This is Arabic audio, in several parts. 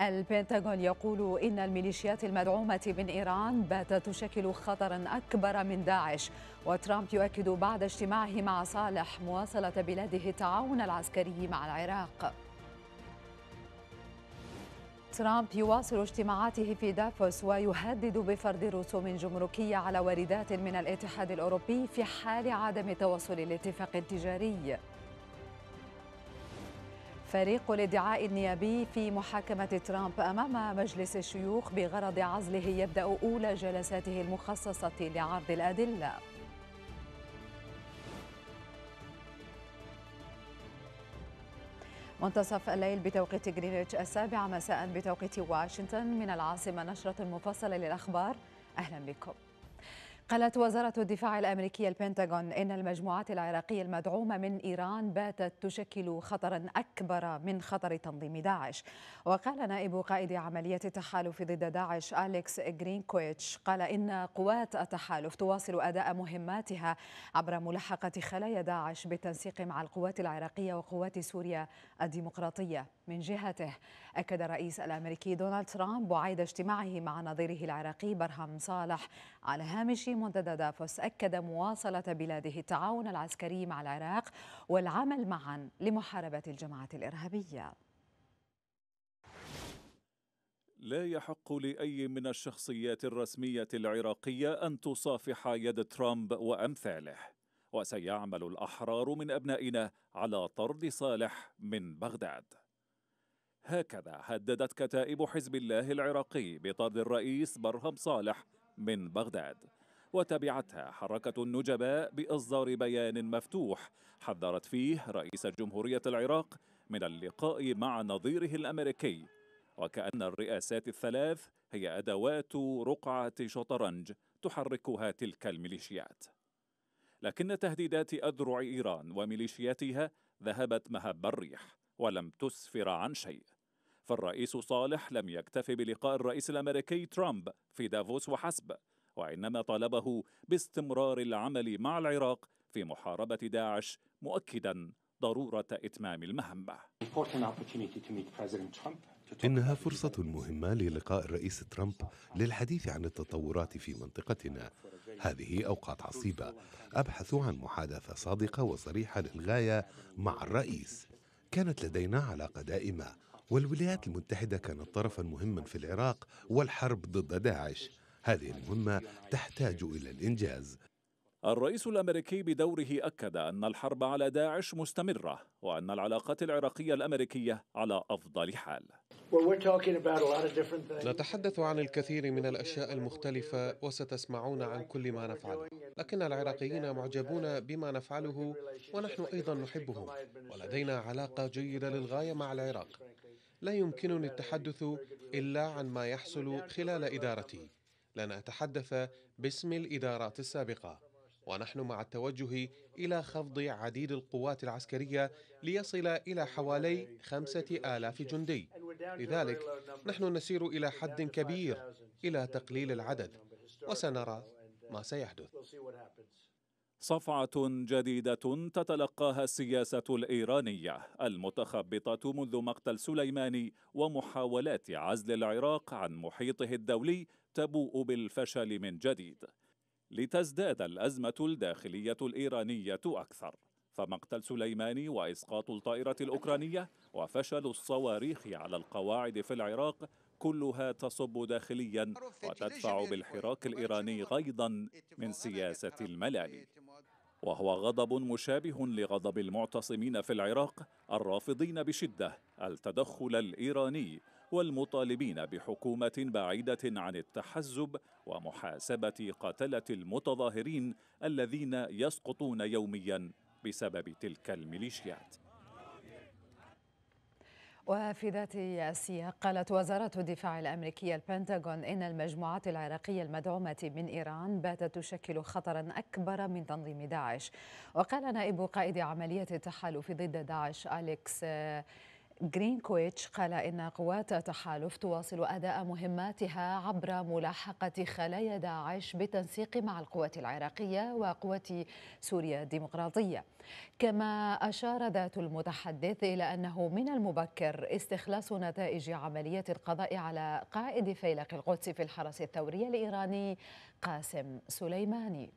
البنتاغون يقول إن الميليشيات المدعومة من إيران باتت تشكل خطرا أكبر من داعش وترامب يؤكد بعد اجتماعه مع صالح مواصلة بلاده التعاون العسكري مع العراق ترامب يواصل اجتماعاته في دافوس ويهدد بفرض رسوم جمركية على واردات من الاتحاد الأوروبي في حال عدم توصل الاتفاق التجاري فريق الادعاء النيابي في محاكمة ترامب أمام مجلس الشيوخ بغرض عزله يبدأ أولى جلساته المخصصة لعرض الأدلة منتصف الليل بتوقيت غرينتش السابعة مساء بتوقيت واشنطن من العاصمة نشرة مفصلة للأخبار أهلا بكم قالت وزارة الدفاع الأمريكية البنتاغون إن المجموعات العراقية المدعومة من إيران باتت تشكل خطرا أكبر من خطر تنظيم داعش وقال نائب قائد عملية التحالف ضد داعش أليكس جرينكويتش قال إن قوات التحالف تواصل أداء مهماتها عبر ملاحقة خلايا داعش بالتنسيق مع القوات العراقية وقوات سوريا الديمقراطية من جهته أكد الرئيس الأمريكي دونالد ترامب وعيد اجتماعه مع نظيره العراقي برهم صالح على هامش منتدى دافوس أكد مواصلة بلاده التعاون العسكري مع العراق والعمل معا لمحاربة الجماعة الإرهابية لا يحق لاي من الشخصيات الرسميه العراقيه ان تصافح يد ترامب وامثاله وسيعمل الاحرار من ابنائنا على طرد صالح من بغداد هكذا هددت كتائب حزب الله العراقي بطرد الرئيس برهم صالح من بغداد وتبعتها حركة النجباء بإصدار بيان مفتوح حذرت فيه رئيس جمهورية العراق من اللقاء مع نظيره الأمريكي وكأن الرئاسات الثلاث هي أدوات رقعة شطرنج تحركها تلك الميليشيات لكن تهديدات أذرع إيران وميليشياتها ذهبت مهب الريح ولم تسفر عن شيء فالرئيس صالح لم يكتف بلقاء الرئيس الامريكي ترامب في دافوس وحسب وانما طالبه باستمرار العمل مع العراق في محاربه داعش مؤكدا ضروره اتمام المهمه إنها فرصة مهمة للقاء الرئيس ترامب للحديث عن التطورات في منطقتنا. هذه أوقات عصيبة. أبحث عن محادثة صادقة وصريحة للغاية مع الرئيس. كانت لدينا علاقة دائمة والولايات المتحدة كانت طرفا مهما في العراق والحرب ضد داعش هذه المهمة تحتاج إلى الإنجاز الرئيس الامريكي بدوره اكد ان الحرب على داعش مستمره وان العلاقات العراقيه الامريكيه على افضل حال نتحدث عن الكثير من الاشياء المختلفه وستسمعون عن كل ما نفعله لكن العراقيين معجبون بما نفعله ونحن ايضا نحبهم ولدينا علاقه جيده للغايه مع العراق لا يمكنني التحدث إلا عن ما يحصل خلال إدارتي لن أتحدث باسم الإدارات السابقة ونحن مع التوجه إلى خفض عديد القوات العسكرية ليصل إلى حوالي خمسة آلاف جندي لذلك نحن نسير إلى حد كبير إلى تقليل العدد وسنرى ما سيحدث صفعة جديدة تتلقاها السياسة الإيرانية المتخبطة منذ مقتل سليماني ومحاولات عزل العراق عن محيطه الدولي تبوء بالفشل من جديد لتزداد الأزمة الداخلية الإيرانية أكثر فمقتل سليماني وإسقاط الطائرة الأوكرانية وفشل الصواريخ على القواعد في العراق كلها تصب داخليا وتدفع بالحراك الإيراني غيضا من سياسة الملالي وهو غضب مشابه لغضب المعتصمين في العراق الرافضين بشدة التدخل الإيراني والمطالبين بحكومة بعيدة عن التحزب ومحاسبة قتلة المتظاهرين الذين يسقطون يوميا بسبب تلك الميليشيات وفي ذات السياق قالت وزارة الدفاع الأمريكية البنتاغون إن المجموعات العراقية المدعومة من إيران باتت تشكل خطرا أكبر من تنظيم داعش وقال نائب قائد عملية التحالف ضد داعش أليكس جرينكويتش قال إن قوات التحالف تواصل أداء مهماتها عبر ملاحقة خلايا داعش بالتنسيق مع القوات العراقية وقوات سوريا الديمقراطية كما أشار ذات المتحدث إلى أنه من المبكر استخلاص نتائج عملية القضاء على قائد فيلق القدس في الحرس الثوري الإيراني قاسم سليماني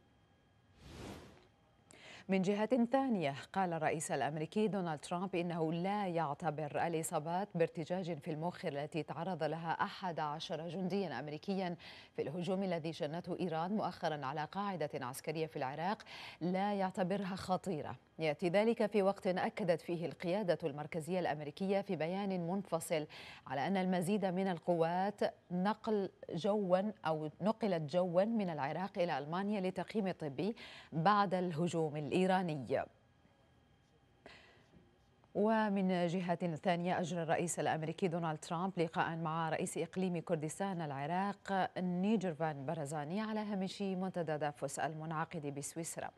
من جهة ثانية قال الرئيس الأمريكي دونالد ترامب إنه لا يعتبر الإصابات بارتجاج في المخ التي تعرض لها أحد عشر جنديا أمريكيا في الهجوم الذي شنته إيران مؤخرا على قاعدة عسكرية في العراق لا يعتبرها خطيرة ياتي ذلك في وقت اكدت فيه القياده المركزيه الامريكيه في بيان منفصل على ان المزيد من القوات نقل جوا او نقلت جوا من العراق الى المانيا لتقييم طبي بعد الهجوم الايراني ومن جهة ثانية أجرى الرئيس الأمريكي دونالد ترامب لقاء مع رئيس إقليم كردستان العراق نيجرفان برزاني على هامش منتدى دافوس المنعقد بسويسرا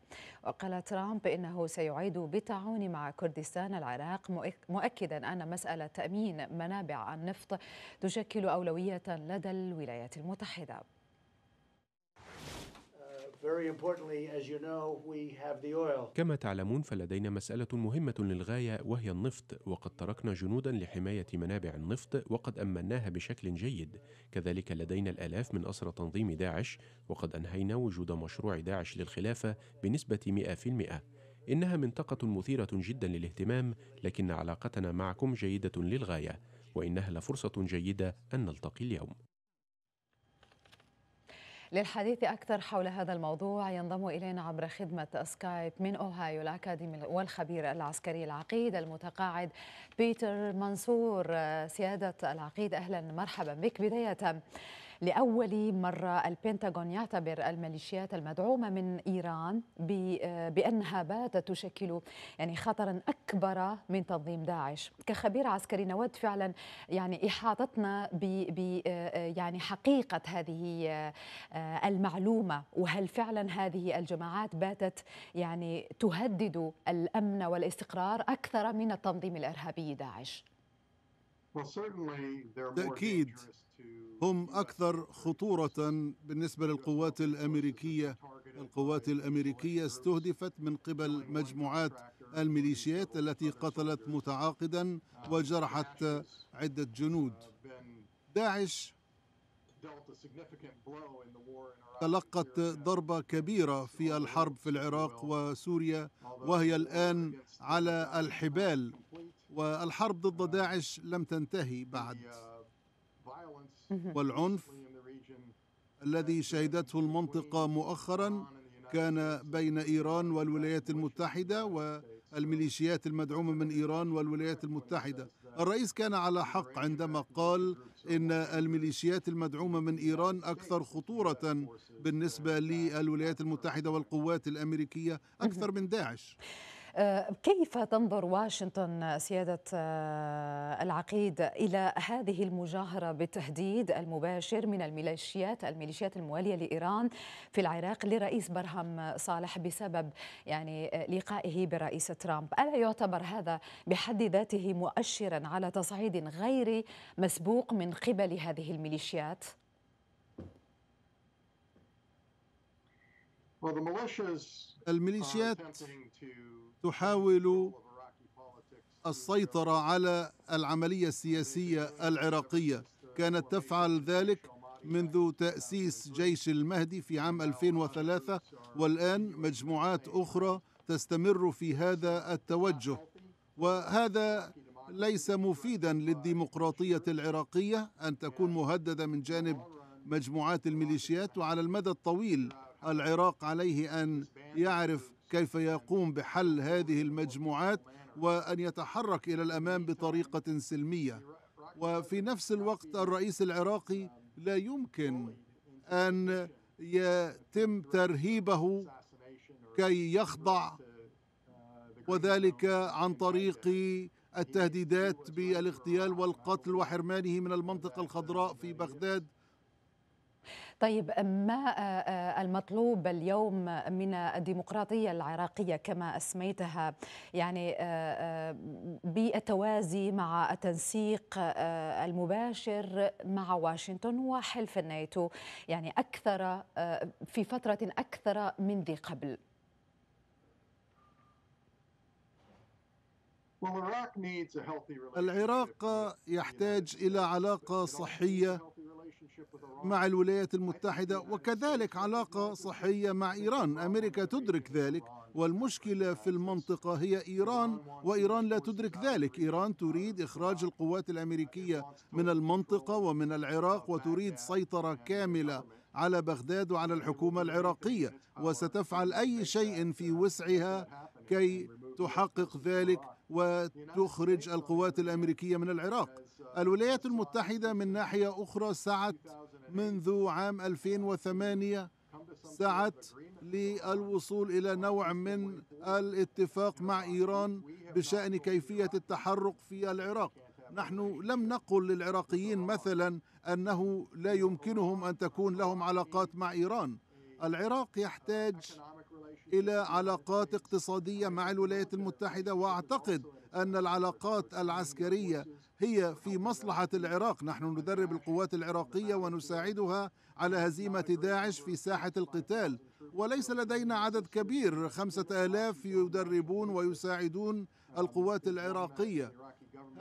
وقال ترامب إنه سيعيد بالتعاون مع كردستان العراق مؤكدا أن مسألة تأمين منابع النفط تشكل أولوية لدى الولايات المتحدة كما تعلمون فلدينا مسألة مهمة للغاية وهي النفط وقد تركنا جنودا لحماية منابع النفط وقد أمناها بشكل جيد كذلك لدينا الآلاف من أسرى تنظيم داعش وقد أنهينا وجود مشروع داعش للخلافة بنسبة 100% إنها منطقة مثيرة جدا للاهتمام لكن علاقتنا معكم جيدة للغاية وإنها لفرصة جيدة أن نلتقي اليوم للحديث أكثر حول هذا الموضوع ينضم إلينا عبر خدمة سكايب من أوهايو الأكاديمي والخبير العسكري العقيد المتقاعد بيتر منصور آه، سيادة العقيد أهلا مرحبا بك بداية لأول مرة البنتاغون يعتبر الميليشيات المدعومة من إيران بأنها باتت تشكل يعني خطرا أكبر من تنظيم داعش كخبير عسكري نود فعلا يعني إحاطتنا ب يعني حقيقة هذه آه، المعلومة وهل فعلا هذه الجماعات باتت يعني تهدد الأمن والاستقرار أكثر من التنظيم الإرهابي داعش بالتأكيد هم أكثر خطورة بالنسبة للقوات الأمريكية القوات الأمريكية استهدفت من قبل مجموعات الميليشيات التي قتلت متعاقدا وجرحت عدة جنود داعش تلقت ضربة كبيرة في الحرب في العراق وسوريا وهي الآن على الحبال والحرب ضد داعش لم تنتهي بعد والعنف الذي شهدته المنطقة مؤخرا كان بين إيران والولايات المتحدة والميليشيات المدعومة من إيران والولايات المتحدة الرئيس كان على حق عندما قال إن الميليشيات المدعومة من إيران أكثر خطورة بالنسبة للولايات المتحدة والقوات الأمريكية أكثر من داعش كيف تنظر واشنطن سيادة آه، العقيد إلى هذه المجاهرة بالتهديد المباشر من الميليشيات الميليشيات الموالية لإيران في العراق لرئيس برهم صالح بسبب يعني لقائه برئيس ترامب ألا يعتبر هذا بحد ذاته مؤشرا على تصعيد غير مسبوق من قبل هذه الميليشيات؟ الميليشيات تحاول السيطرة على العملية السياسية العراقية كانت تفعل ذلك منذ تأسيس جيش المهدي في عام 2003 والآن مجموعات أخرى تستمر في هذا التوجه وهذا ليس مفيدا للديمقراطية العراقية أن تكون مهددة من جانب مجموعات الميليشيات وعلى المدى الطويل العراق عليه أن يعرف كيف يقوم بحل هذه المجموعات وان يتحرك الى الامام بطريقه سلميه وفي نفس الوقت الرئيس العراقي لا يمكن ان يتم ترهيبه كي يخضع وذلك عن طريق التهديدات بالاغتيال والقتل وحرمانه من المنطقه الخضراء في بغداد طيب ما آه، آه، المطلوب اليوم من الديمقراطية العراقية كما أسميتها يعني آه، بالتوازي مع التنسيق المباشر مع واشنطن وحلف الناتو يعني أكثر في فترة أكثر من ذي قبل العراق يحتاج إلى علاقة صحية مع الولايات المتحدة وكذلك علاقة صحية مع إيران أمريكا تدرك ذلك والمشكلة في المنطقة هي إيران وإيران لا تدرك ذلك إيران تريد إخراج القوات الأمريكية من المنطقة ومن العراق وتريد سيطرة كاملة على بغداد وعلى الحكومة العراقية وستفعل أي شيء في وسعها كي تحقق ذلك وتخرج القوات الأمريكية من العراق الولايات المتحدة من ناحية أخرى سعت منذ عام 2008 سعت للوصول إلى نوع من الاتفاق مع إيران بشأن كيفية التحرك في العراق نحن لم نقل للعراقيين مثلا أنه لا يمكنهم أن تكون لهم علاقات مع إيران العراق يحتاج الى علاقات اقتصاديه مع الولايات المتحده واعتقد ان العلاقات العسكريه هي في مصلحه العراق نحن ندرب القوات العراقيه ونساعدها على هزيمه داعش في ساحه القتال وليس لدينا عدد كبير خمسة آلاف يدربون ويساعدون القوات العراقية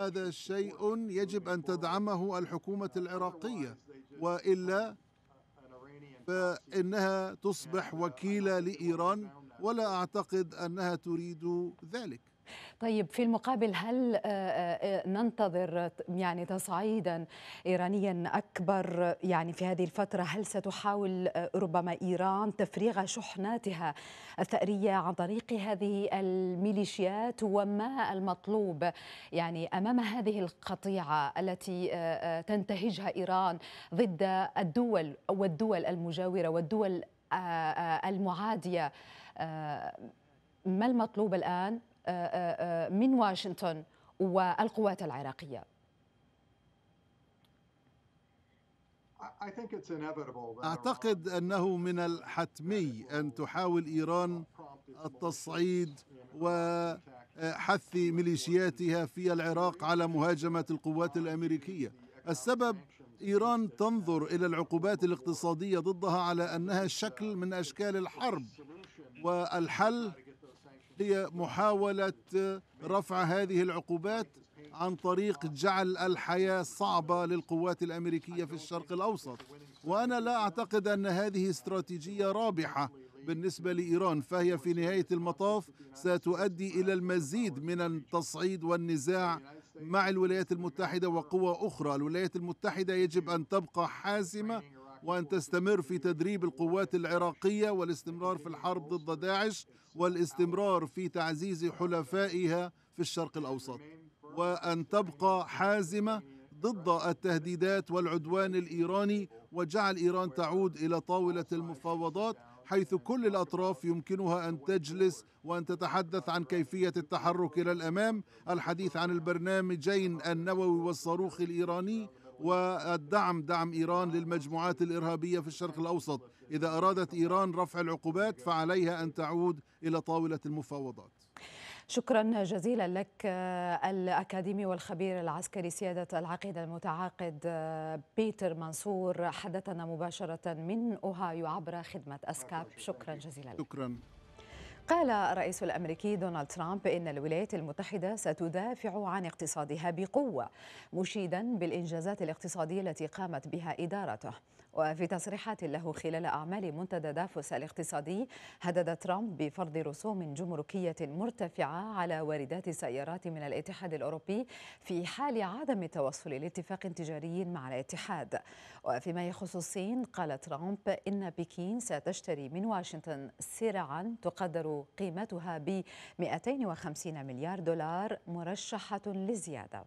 هذا شيء يجب أن تدعمه الحكومة العراقية وإلا فإنها تصبح وكيلة لإيران ولا أعتقد أنها تريد ذلك طيب في المقابل هل آه، آه، آه، ننتظر يعني تصعيدا ايرانيا اكبر يعني في هذه الفتره هل ستحاول ربما ايران تفريغ شحناتها الثأريه عن طريق هذه الميليشيات وما المطلوب يعني امام هذه القطيعه التي تنتهجها ايران ضد الدول والدول المجاوره والدول المعاديه آه، ما المطلوب الآن آه، آه، من واشنطن والقوات العراقية؟ أعتقد أنه من الحتمي أن تحاول إيران التصعيد وحث ميليشياتها في العراق على مهاجمة القوات الأمريكية السبب إيران تنظر إلى العقوبات الاقتصادية ضدها على أنها شكل من أشكال الحرب والحل هي محاولة رفع هذه العقوبات عن طريق جعل الحياة صعبة للقوات الأمريكية في الشرق الأوسط وأنا لا أعتقد أن هذه استراتيجية رابحة بالنسبة لإيران فهي في نهاية المطاف ستؤدي إلى المزيد من التصعيد والنزاع مع الولايات المتحدة وقوى أخرى الولايات المتحدة يجب أن تبقى حازمة وأن تستمر في تدريب القوات العراقية والاستمرار في الحرب ضد داعش والاستمرار في تعزيز حلفائها في الشرق الأوسط وأن تبقى حازمة ضد التهديدات والعدوان الإيراني وجعل إيران تعود إلى طاولة المفاوضات حيث كل الأطراف يمكنها أن تجلس وأن تتحدث عن كيفية التحرك إلى الأمام الحديث عن البرنامجين النووي والصاروخ الإيراني والدعم دعم إيران للمجموعات الإرهابية في الشرق الأوسط إذا أرادت إيران رفع العقوبات فعليها أن تعود إلى طاولة المفاوضات شكرا جزيلا لك آه، الأكاديمي والخبير العسكري سيادة العقيد المتعاقد آه، بيتر منصور حدثنا مباشرة من أوهايو عبر خدمة أسكاب شكرا جزيلا لك شكرا قال الرئيس الامريكي دونالد ترامب ان الولايات المتحده ستدافع عن اقتصادها بقوه مشيدا بالانجازات الاقتصاديه التي قامت بها ادارته وفي تصريحات له خلال أعمال منتدى دافوس الاقتصادي هدد ترامب بفرض رسوم جمركية مرتفعة على واردات السيارات من الاتحاد الأوروبي في حال عدم التوصل لاتفاق تجاري مع الاتحاد وفيما يخص الصين قال ترامب إن بكين ستشتري من واشنطن سرعا تقدر قيمتها ب 250 مليار دولار مرشحة للزيادة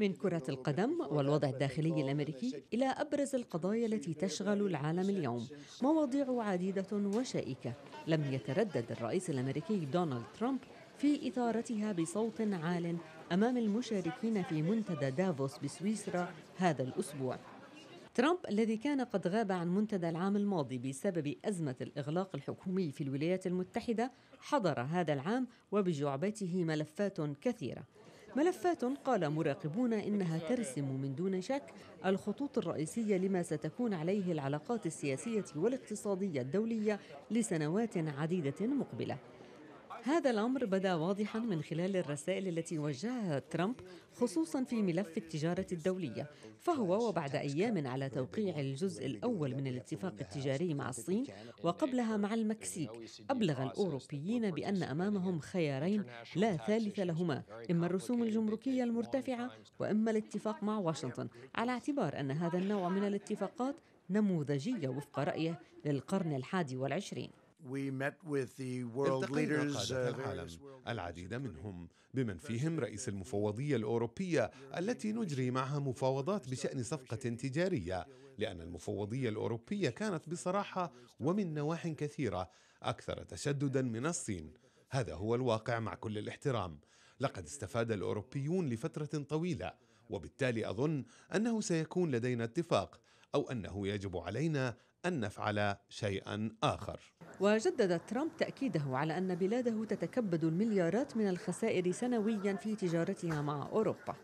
من كرة القدم والوضع الداخلي الأمريكي إلى أبرز القضايا التي تشغل العالم اليوم مواضيع عديدة وشائكة لم يتردد الرئيس الأمريكي دونالد ترامب في إثارتها بصوت عال أمام المشاركين في منتدى دافوس بسويسرا هذا الأسبوع ترامب الذي كان قد غاب عن منتدى العام الماضي بسبب أزمة الإغلاق الحكومي في الولايات المتحدة حضر هذا العام وبجعبته ملفات كثيرة ملفات قال مراقبون إنها ترسم من دون شك الخطوط الرئيسية لما ستكون عليه العلاقات السياسية والاقتصادية الدولية لسنوات عديدة مقبلة هذا الأمر بدا واضحا من خلال الرسائل التي وجهها ترامب خصوصا في ملف التجارة الدولية فهو وبعد أيام على توقيع الجزء الأول من الاتفاق التجاري مع الصين وقبلها مع المكسيك أبلغ الأوروبيين بأن أمامهم خيارين لا ثالث لهما إما الرسوم الجمركية المرتفعة وإما الاتفاق مع واشنطن على اعتبار أن هذا النوع من الاتفاقات نموذجية وفق رأيه للقرن الحادي والعشرين التقينا قادة uh, العالم العديد منهم بمن فيهم رئيس المفوضية الأوروبية التي نجري معها مفاوضات بشأن صفقة تجارية لأن المفوضية الأوروبية كانت بصراحة ومن نواح كثيرة أكثر تشددا من الصين هذا هو الواقع مع كل الاحترام لقد استفاد الأوروبيون لفترة طويلة وبالتالي أظن أنه سيكون لدينا اتفاق أو أنه يجب علينا أن نفعل شيئا آخر وجدد ترامب تأكيده على أن بلاده تتكبد المليارات من الخسائر سنويا في تجارتها مع أوروبا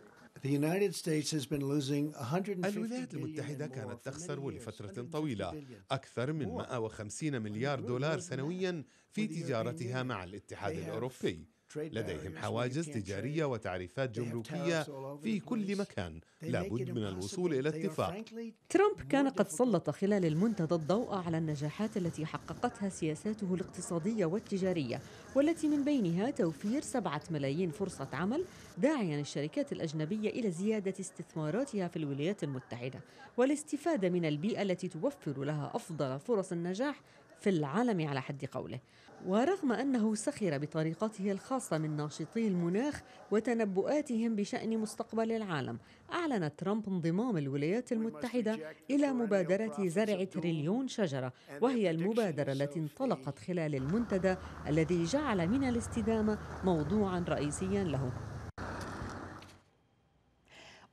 الولايات المتحدة كانت تخسر لفترة طويلة أكثر من 150 مليار دولار سنويا في تجارتها مع الاتحاد الأوروبي لديهم حواجز تجارية وتعريفات جمركية في كل مكان لابد من الوصول إلى اتفاق ترامب كان قد سلط خلال المنتدى الضوء على النجاحات التي حققتها سياساته الاقتصادية والتجارية والتي من بينها توفير سبعة ملايين فرصة عمل داعيا الشركات الأجنبية إلى زيادة استثماراتها في الولايات المتحدة والاستفادة من البيئة التي توفر لها أفضل فرص النجاح في العالم على حد قوله ورغم أنه سخر بطريقته الخاصة من ناشطي المناخ وتنبؤاتهم بشأن مستقبل العالم أعلن ترامب انضمام الولايات المتحدة إلى مبادرة زرع تريليون شجرة وهي المبادرة التي انطلقت خلال المنتدى الذي جعل من الاستدامة موضوعا رئيسيا له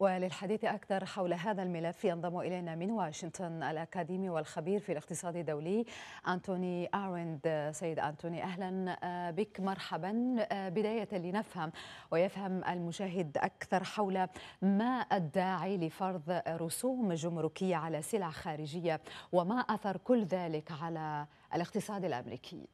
وللحديث أكثر حول هذا الملف ينضم إلينا من واشنطن الأكاديمي والخبير في الاقتصاد الدولي أنتوني أرند سيد أنتوني أهلا آه، بك مرحبا آه، بداية لنفهم ويفهم المشاهد أكثر حول ما الداعي لفرض رسوم جمركية على سلع خارجية وما أثر كل ذلك على الاقتصاد الأمريكي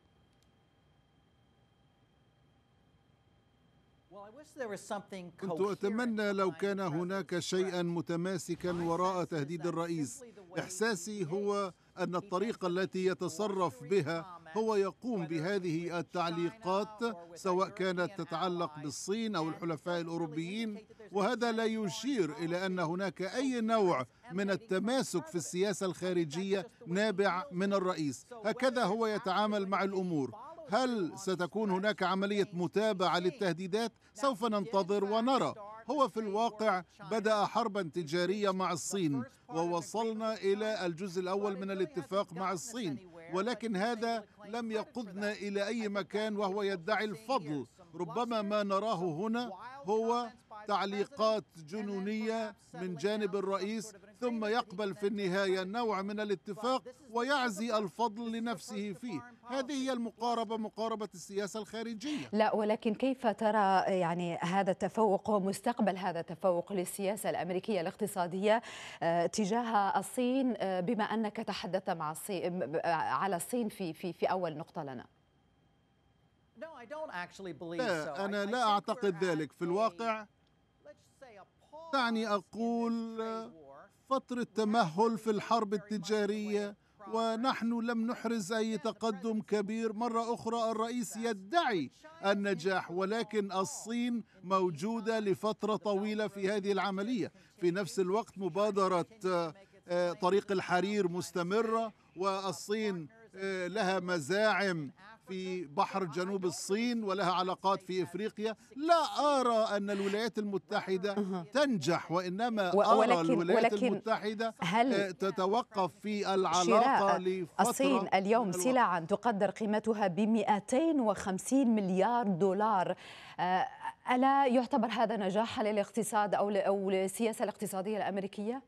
كنت أتمنى لو كان هناك شيئا متماسكا وراء تهديد الرئيس إحساسي هو أن الطريقة التي يتصرف بها هو يقوم بهذه التعليقات سواء كانت تتعلق بالصين أو الحلفاء الأوروبيين وهذا لا يشير إلى أن هناك أي نوع من التماسك في السياسة الخارجية نابع من الرئيس هكذا هو يتعامل مع الأمور هل ستكون هناك عملية متابعة للتهديدات؟ سوف ننتظر ونرى هو في الواقع بدأ حربا تجارية مع الصين ووصلنا إلى الجزء الأول من الاتفاق مع الصين ولكن هذا لم يقودنا إلى أي مكان وهو يدعي الفضل ربما ما نراه هنا هو تعليقات جنونية من جانب الرئيس ثم يقبل في النهاية نوع من الاتفاق ويعزي الفضل لنفسه فيه هذه هي المقاربة مقاربة السياسة الخارجية لا ولكن كيف ترى يعني هذا التفوق ومستقبل هذا التفوق للسياسة الأمريكية الاقتصادية آه، تجاه الصين آه، بما أنك تحدثت مع الصين آه، على الصين في في في أول نقطة لنا لا أنا لا أعتقد ذلك في الواقع دعني أقول فترة تمهل في الحرب التجارية ونحن لم نحرز أي تقدم كبير مرة أخرى الرئيس يدعي النجاح ولكن الصين موجودة لفترة طويلة في هذه العملية في نفس الوقت مبادرة آه، طريق الحرير مستمرة والصين آه، لها مزاعم في بحر جنوب الصين ولها علاقات في افريقيا لا ارى ان الولايات المتحده تنجح وانما ارى الولايات ولكن المتحده هل آه، تتوقف في العلاقه لفتره الصين اليوم سلعا تقدر قيمتها ب 250 مليار دولار آه، الا يعتبر هذا نجاحا للاقتصاد او للسياسه الاقتصاديه الامريكيه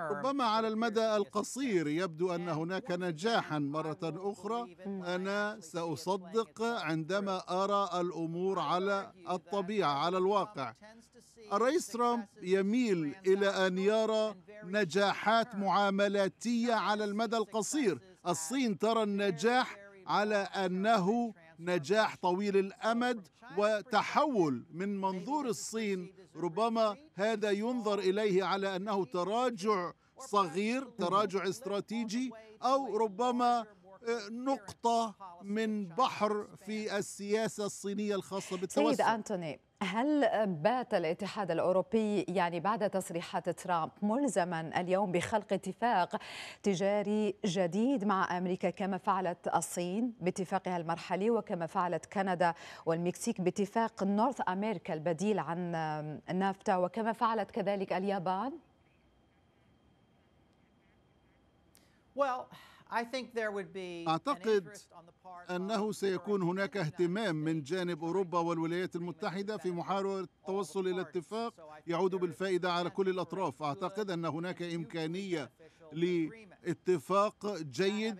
ربما على المدى القصير يبدو ان هناك نجاحا مره اخرى انا ساصدق عندما ارى الامور على الطبيعه على الواقع الرئيس ترامب يميل الى ان يرى نجاحات معاملاتيه على المدى القصير الصين ترى النجاح على انه نجاح طويل الامد وتحول من منظور الصين ربما هذا ينظر اليه على انه تراجع صغير تراجع استراتيجي او ربما آه، نقطة من بحر في السياسة الصينية الخاصة بالتوسع سيد أنتوني هل بات الاتحاد الاوروبي يعني بعد تصريحات ترامب ملزما اليوم بخلق اتفاق تجاري جديد مع امريكا كما فعلت الصين باتفاقها المرحلي وكما فعلت كندا والمكسيك باتفاق نورث امريكا البديل عن نافتا وكما فعلت كذلك اليابان؟ Well, أعتقد أنه سيكون هناك اهتمام من جانب أوروبا والولايات المتحدة في محاولة التوصل إلى اتفاق يعود بالفائدة على كل الأطراف أعتقد أن هناك إمكانية لاتفاق جيد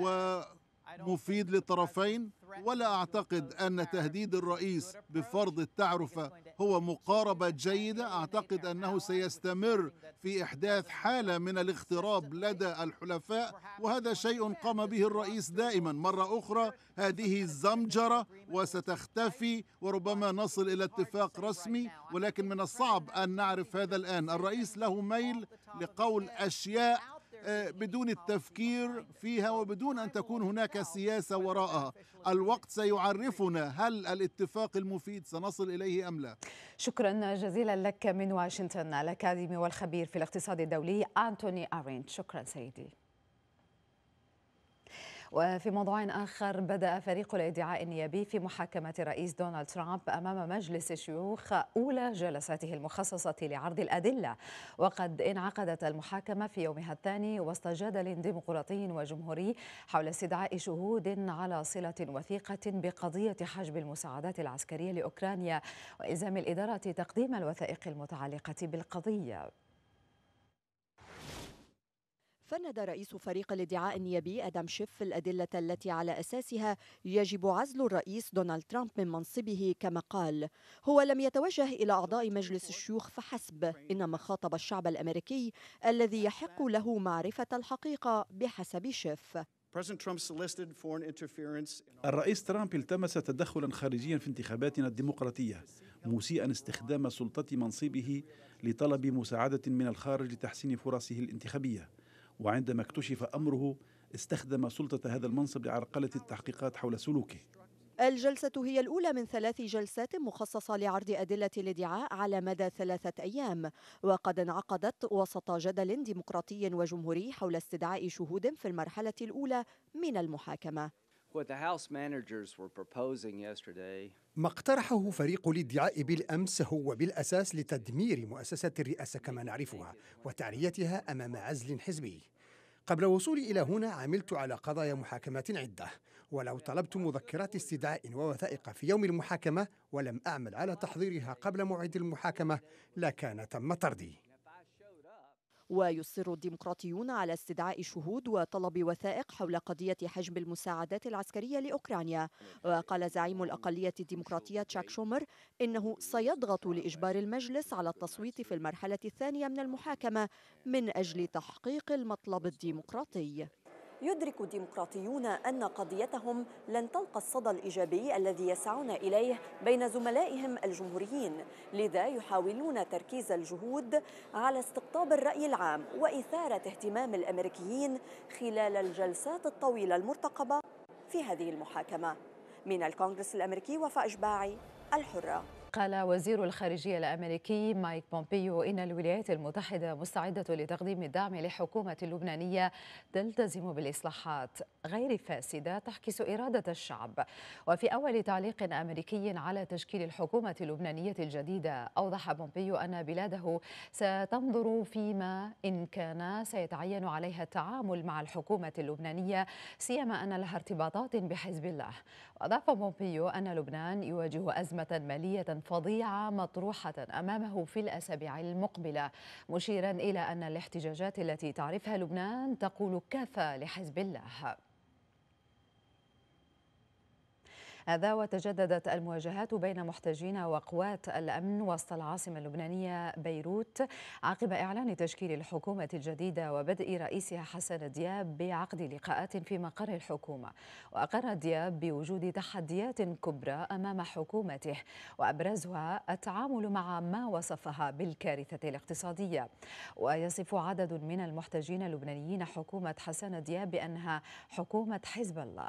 ومفيد للطرفين ولا أعتقد أن تهديد الرئيس بفرض التعرفة هو مقاربة جيدة أعتقد أنه سيستمر في إحداث حالة من الاغتراب لدى الحلفاء وهذا شيء قام به الرئيس دائما مرة أخرى هذه الزمجرة وستختفي وربما نصل إلى اتفاق رسمي ولكن من الصعب أن نعرف هذا الآن الرئيس له ميل لقول أشياء بدون التفكير فيها وبدون أن تكون هناك سياسة وراءها الوقت سيعرفنا هل الاتفاق المفيد سنصل إليه أم لا شكرا جزيلا لك من واشنطن الأكاديمي والخبير في الاقتصاد الدولي أنتوني ارين شكرا سيدي وفي موضوع آخر بدأ فريق الادعاء النيابي في محاكمة رئيس دونالد ترامب أمام مجلس الشيوخ أولى جلساته المخصصة لعرض الأدلة وقد انعقدت المحاكمة في يومها الثاني وسط جدل ديمقراطي وجمهوري حول استدعاء شهود على صلة وثيقة بقضية حجب المساعدات العسكرية لأوكرانيا وإلزام الإدارة تقديم الوثائق المتعلقة بالقضية فند رئيس فريق الادعاء النيابي ادم شيف الادله التي على اساسها يجب عزل الرئيس دونالد ترامب من منصبه كما قال هو لم يتوجه الى اعضاء مجلس الشيوخ فحسب انما خاطب الشعب الامريكي الذي يحق له معرفه الحقيقه بحسب شيف الرئيس ترامب التمس تدخلا خارجيا في انتخاباتنا الديمقراطيه مسيئا استخدام سلطه منصبه لطلب مساعده من الخارج لتحسين فرصه الانتخابيه وعندما اكتشف أمره استخدم سلطة هذا المنصب لعرقلة التحقيقات حول سلوكه الجلسة هي الأولى من ثلاث جلسات مخصصة لعرض أدلة الادعاء على مدى ثلاثة أيام وقد انعقدت وسط جدل ديمقراطي وجمهوري حول استدعاء شهود في المرحلة الأولى من المحاكمة ما اقترحه فريق الادعاء بالامس هو بالاساس لتدمير مؤسسه الرئاسه كما نعرفها وتعريتها امام عزل حزبي. قبل وصولي الى هنا عملت على قضايا محاكمات عده ولو طلبت مذكرات استدعاء ووثائق في يوم المحاكمه ولم اعمل على تحضيرها قبل موعد المحاكمه لكان تم طردي. ويصر الديمقراطيون على استدعاء شهود وطلب وثائق حول قضية حجم المساعدات العسكرية لأوكرانيا وقال زعيم الأقلية الديمقراطية تشاك شومر إنه سيضغط لإجبار المجلس على التصويت في المرحلة الثانية من المحاكمة من أجل تحقيق المطلب الديمقراطي يدرك الديمقراطيون أن قضيتهم لن تلقى الصدى الإيجابي الذي يسعون إليه بين زملائهم الجمهوريين لذا يحاولون تركيز الجهود على استقطاب الرأي العام وإثارة اهتمام الأمريكيين خلال الجلسات الطويلة المرتقبة في هذه المحاكمة من الكونغرس الأمريكي وفاء إشباعي الحرة قال وزير الخارجية الأمريكي مايك بومبيو إن الولايات المتحدة مستعدة لتقديم الدعم لحكومة اللبنانية تلتزم بالإصلاحات غير فاسدة تعكس إرادة الشعب وفي أول تعليق أمريكي على تشكيل الحكومة اللبنانية الجديدة أوضح بومبيو أن بلاده ستنظر فيما إن كان سيتعين عليها التعامل مع الحكومة اللبنانية سيما أن لها ارتباطات بحزب الله وأضاف بومبيو أن لبنان يواجه أزمة مالية فظيعة مطروحة أمامه في الأسابيع المقبلة مشيرا إلى أن الاحتجاجات التي تعرفها لبنان تقول كفى لحزب الله هذا وتجددت المواجهات بين محتجين وقوات الأمن وسط العاصمة اللبنانية بيروت عقب إعلان تشكيل الحكومة الجديدة وبدء رئيسها حسن دياب بعقد لقاءات في مقر الحكومة وأقر دياب بوجود تحديات كبرى أمام حكومته وأبرزها التعامل مع ما وصفها بالكارثة الاقتصادية ويصف عدد من المحتجين اللبنانيين حكومة حسن دياب بأنها حكومة حزب الله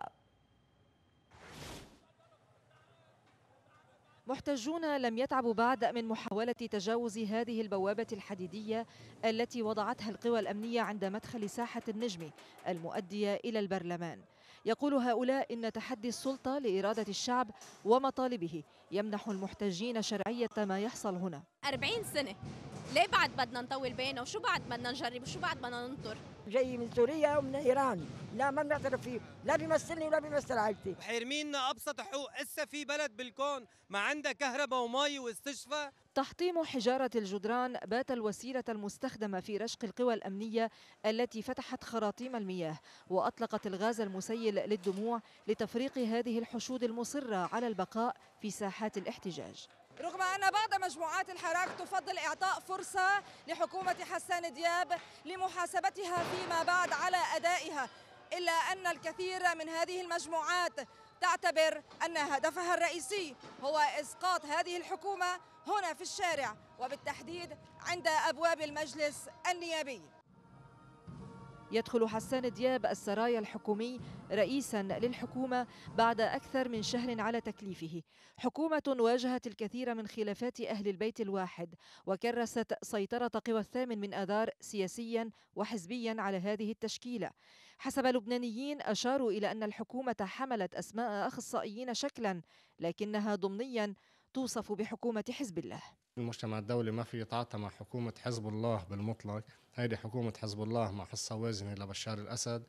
محتجون لم يتعبوا بعد من محاولة تجاوز هذه البوابة الحديدية التي وضعتها القوى الأمنية عند مدخل ساحة النجم المؤدية إلى البرلمان يقول هؤلاء إن تحدي السلطة لإرادة الشعب ومطالبه يمنح المحتجين شرعية ما يحصل هنا 40 سنة ليه بعد بدنا نطول بينه وشو بعد بدنا نجرب وشو بعد بدنا ننطر جاي من سوريا ومن ايران لا ما بنعترف فيه لا بيمثلني ولا بيمثل عائلتي حيرمينا ابسط حقوق اسا في بلد بالكون ما عندها كهرباء ومي واستشفاء تحطيم حجارة الجدران بات الوسيلة المستخدمة في رشق القوى الأمنية التي فتحت خراطيم المياه وأطلقت الغاز المسيل للدموع لتفريق هذه الحشود المصرة على البقاء في ساحات الاحتجاج رغم أن بعض مجموعات الحراك تفضل إعطاء فرصة لحكومة حسان دياب لمحاسبتها فيما بعد على أدائها إلا أن الكثير من هذه المجموعات تعتبر أن هدفها الرئيسي هو إسقاط هذه الحكومة هنا في الشارع وبالتحديد عند أبواب المجلس النيابي يدخل حسان دياب السرايا الحكومي رئيسا للحكومة بعد أكثر من شهر على تكليفه حكومة واجهت الكثير من خلافات أهل البيت الواحد وكرست سيطرة قوى الثامن من أذار سياسيا وحزبيا على هذه التشكيلة حسب لبنانيين أشاروا إلى أن الحكومة حملت أسماء أخصائيين شكلا لكنها ضمنيا توصف بحكومة حزب الله المجتمع الدولي ما في يتعاطى مع حكومة حزب الله بالمطلق هيدي حكومة حزب الله مع حصة وازنة لبشار الأسد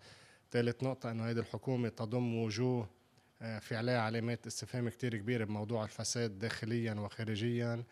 ثالث نقطة أنه هيدي الحكومة تضم وجوه آه، في عليها علامات استفهام كتير كبيرة بموضوع الفساد داخليا وخارجيا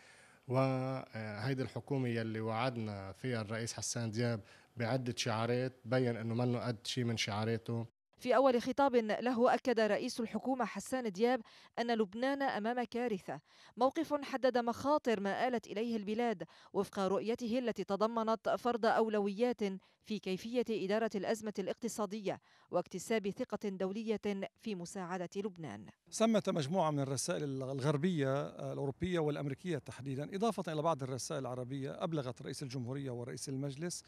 وهيدي آه، الحكومة يلي وعدنا فيها الرئيس حسان دياب بعدة شعارات بين أنه منه قد شيء من شعاراته في أول خطاب له أكد رئيس الحكومة حسان دياب أن لبنان أمام كارثة موقف حدد مخاطر ما آلت إليه البلاد وفق رؤيته التي تضمنت فرض أولويات في كيفية إدارة الأزمة الاقتصادية واكتساب ثقة دولية في مساعدة لبنان. ثمة مجموعة من الرسائل الغربية الأوروبية والأمريكية تحديدا إضافة إلى بعض الرسائل العربية أبلغت رئيس الجمهورية ورئيس المجلس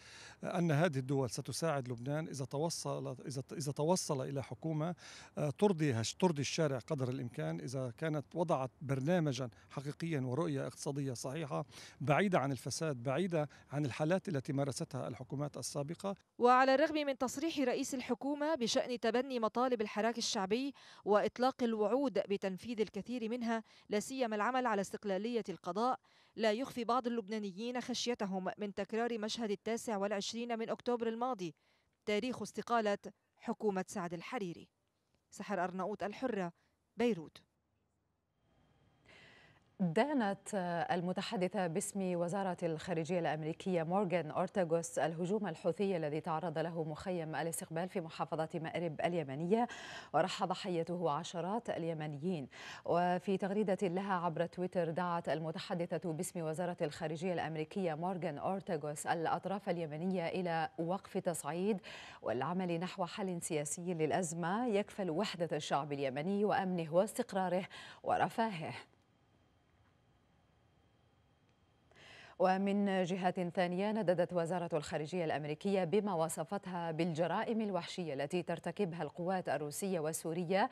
أن هذه الدول ستساعد لبنان إذا توصل إذا توصل إلى حكومة آه، ترضي ترضي الشارع قدر الإمكان إذا كانت وضعت برنامجا حقيقيا ورؤية اقتصادية صحيحة بعيدة عن الفساد بعيدة عن الحالات التي مارستها الحكومات السابقة السابقة وعلى الرغم من تصريح رئيس الحكومة بشأن تبني مطالب الحراك الشعبي وإطلاق الوعود بتنفيذ الكثير منها لا سيما العمل على استقلالية القضاء لا يخفي بعض اللبنانيين خشيتهم من تكرار مشهد التاسع والعشرين من أكتوبر الماضي تاريخ استقالة حكومة سعد الحريري سحر أرناؤوط الحرة بيروت دانت المتحدثة باسم وزارة الخارجية الأمريكية مورغان أورتاغوس الهجوم الحوثي الذي تعرض له مخيم الاستقبال في محافظة مأرب اليمنية ورح ضحيته عشرات اليمنيين وفي تغريدة لها عبر تويتر دعت المتحدثة باسم وزارة الخارجية الأمريكية مورغان أورتاغوس الأطراف اليمنية إلى وقف تصعيد والعمل نحو حل سياسي للأزمة يكفل وحدة الشعب اليمني وأمنه واستقراره ورفاهه ومن جهة ثانية نددت وزارة الخارجية الأمريكية بما وصفتها بالجرائم الوحشية التي ترتكبها القوات الروسية والسورية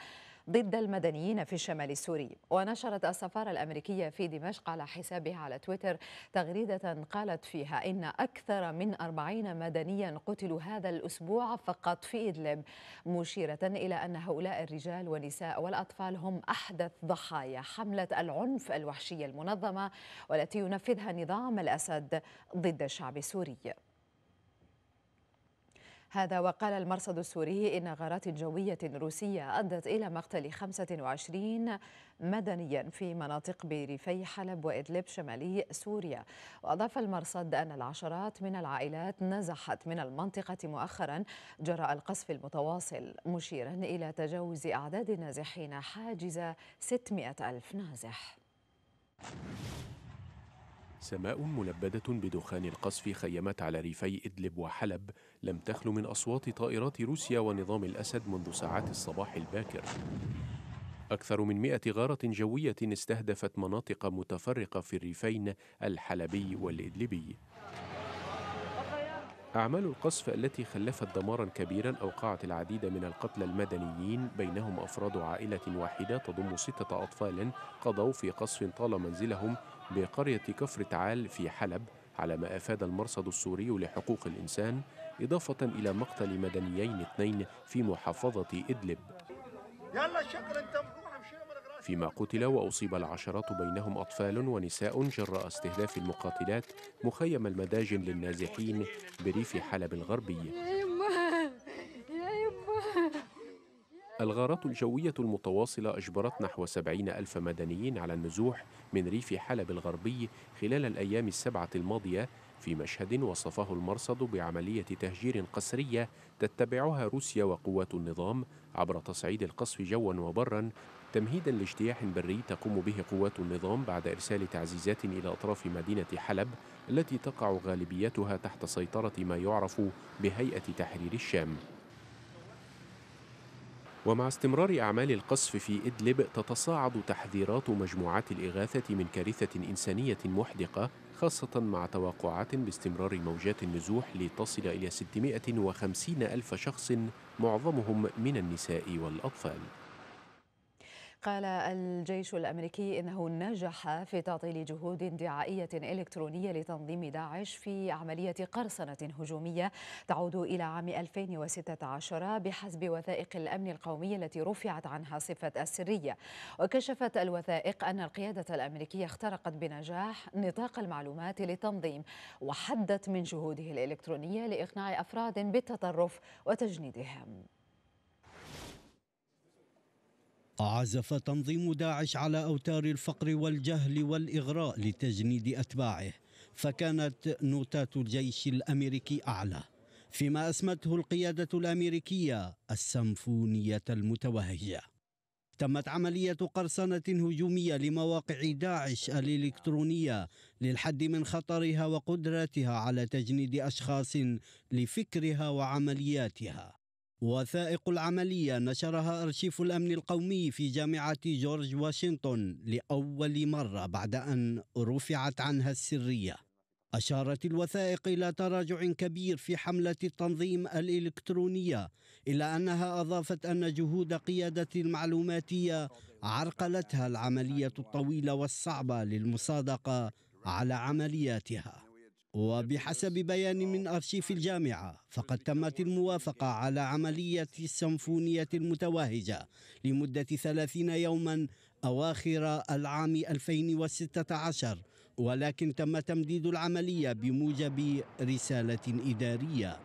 ضد المدنيين في الشمال السوري ونشرت السفارة الأمريكية في دمشق على حسابها على تويتر تغريدة قالت فيها إن أكثر من 40 مدنيا قتلوا هذا الأسبوع فقط في إدلب مشيرة إلى أن هؤلاء الرجال والنساء والأطفال هم أحدث ضحايا حملة العنف الوحشية المنظمة والتي ينفذها نظام الأسد ضد الشعب السوري هذا وقال المرصد السوري إن غارات جوية روسية أدت إلى مقتل 25 مدنيا في مناطق بريفي حلب وإدلب شمالي سوريا وأضاف المرصد أن العشرات من العائلات نزحت من المنطقة مؤخرا جراء القصف المتواصل مشيرا إلى تجاوز أعداد النازحين حاجز 600 ألف نازح سماء ملبدة بدخان القصف خيمت على ريفي إدلب وحلب لم تخل من أصوات طائرات روسيا ونظام الأسد منذ ساعات الصباح الباكر أكثر من مئة غارة جوية استهدفت مناطق متفرقة في الريفين الحلبي والإدلبي أعمال القصف التي خلفت دمارا كبيرا أوقعت العديد من القتلى المدنيين بينهم أفراد عائلة واحدة تضم ستة أطفال قضوا في قصف طال منزلهم بقرية كفر تعال في حلب على ما أفاد المرصد السوري لحقوق الإنسان إضافة إلى مقتل مدنيين اثنين في محافظة إدلب فيما قتل وأصيب العشرات بينهم أطفال ونساء جراء استهداف المقاتلات مخيم المداجن للنازحين بريف حلب الغربي الغارات الجوية المتواصلة أجبرت نحو سبعين ألف مدنيين على النزوح من ريف حلب الغربي خلال الأيام السبعة الماضية في مشهد وصفه المرصد بعملية تهجير قسرية تتبعها روسيا وقوات النظام عبر تصعيد القصف جوا وبرا تمهيدا لاجتياح بري تقوم به قوات النظام بعد إرسال تعزيزات إلى أطراف مدينة حلب التي تقع غالبيتها تحت سيطرة ما يعرف بهيئة تحرير الشام ومع استمرار أعمال القصف في إدلب تتصاعد تحذيرات مجموعات الإغاثة من كارثة إنسانية محدقة خاصة مع توقعات باستمرار موجات النزوح لتصل إلى 650 ألف شخص معظمهم من النساء والأطفال قال الجيش الأمريكي إنه نجح في تعطيل جهود دعائية إلكترونية لتنظيم داعش في عملية قرصنة هجومية تعود إلى عام 2016 بحسب وثائق الأمن القومي التي رفعت عنها صفة السرية وكشفت الوثائق أن القيادة الأمريكية اخترقت بنجاح نطاق المعلومات للتنظيم وحدت من جهوده الإلكترونية لإقناع أفراد بالتطرف وتجنيدهم عزف تنظيم داعش على أوتار الفقر والجهل والإغراء لتجنيد أتباعه فكانت نوتات الجيش الأمريكي أعلى فيما أسمته القيادة الأمريكية السمفونية المتوهجة تمت عملية قرصنة هجومية لمواقع داعش الإلكترونية للحد من خطرها وقدرتها على تجنيد أشخاص لفكرها وعملياتها وثائق العملية نشرها أرشيف الأمن القومي في جامعة جورج واشنطن لأول مرة بعد أن رفعت عنها السرية. أشارت الوثائق إلى تراجع كبير في حملة التنظيم الإلكترونية، إلا أنها أضافت أن جهود قيادة المعلوماتية عرقلتها العملية الطويلة والصعبة للمصادقة على عملياتها. وبحسب بيان من أرشيف الجامعة فقد تمت الموافقة على عملية السمفونية المتوهجة لمدة ثلاثين يوما أواخر العام 2016 ولكن تم تمديد العملية بموجب رسالة إدارية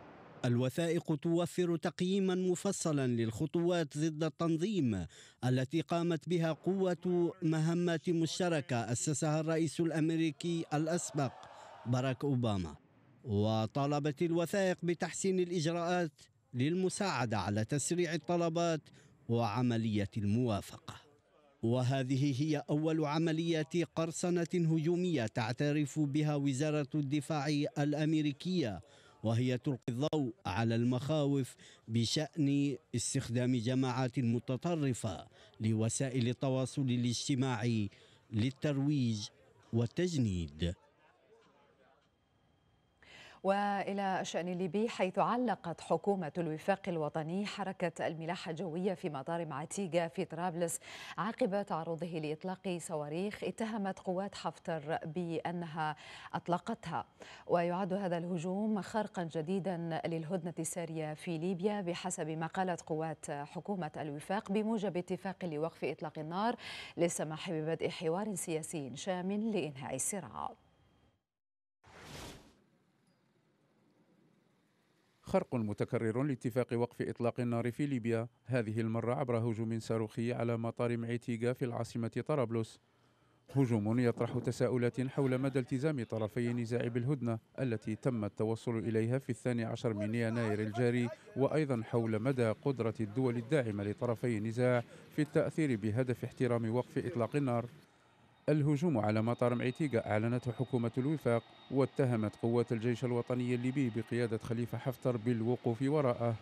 الوثائق توفر تقييما مفصلا للخطوات ضد التنظيم التي قامت بها قوة مهمات مشتركة أسسها الرئيس الأمريكي الأسبق باراك أوباما وطالبت الوثائق بتحسين الإجراءات للمساعدة على تسريع الطلبات وعملية الموافقة وهذه هي أول عملية قرصنة هجومية تعترف بها وزارة الدفاع الأمريكية وهي تلقي الضوء على المخاوف بشأن استخدام جماعات متطرفة لوسائل التواصل الاجتماعي للترويج والتجنيد والى الشان الليبي حيث علقت حكومه الوفاق الوطني حركه الملاحه الجويه في مطار معتيقه في طرابلس عقب تعرضه لاطلاق صواريخ اتهمت قوات حفتر بانها اطلقتها ويعد هذا الهجوم خرقا جديدا للهدنه الساريه في ليبيا بحسب ما قالت قوات حكومه الوفاق بموجب اتفاق لوقف اطلاق النار للسماح ببدء حوار سياسي شامل لانهاء الصراع خرق متكرر لاتفاق وقف إطلاق النار في ليبيا هذه المرة عبر هجوم صاروخي على مطار معيتيغا في العاصمة طرابلس هجوم يطرح تساؤلات حول مدى التزام طرفي النزاع بالهدنة التي تم التوصل إليها في الثاني عشر من يناير الجاري وأيضا حول مدى قدرة الدول الداعمة لطرفي النزاع في التأثير بهدف احترام وقف إطلاق النار الهجوم على مطار معيتيغا أعلنته حكومة الوفاق واتهمت قوات الجيش الوطني الليبي بقيادة خليفة حفتر بالوقوف وراءه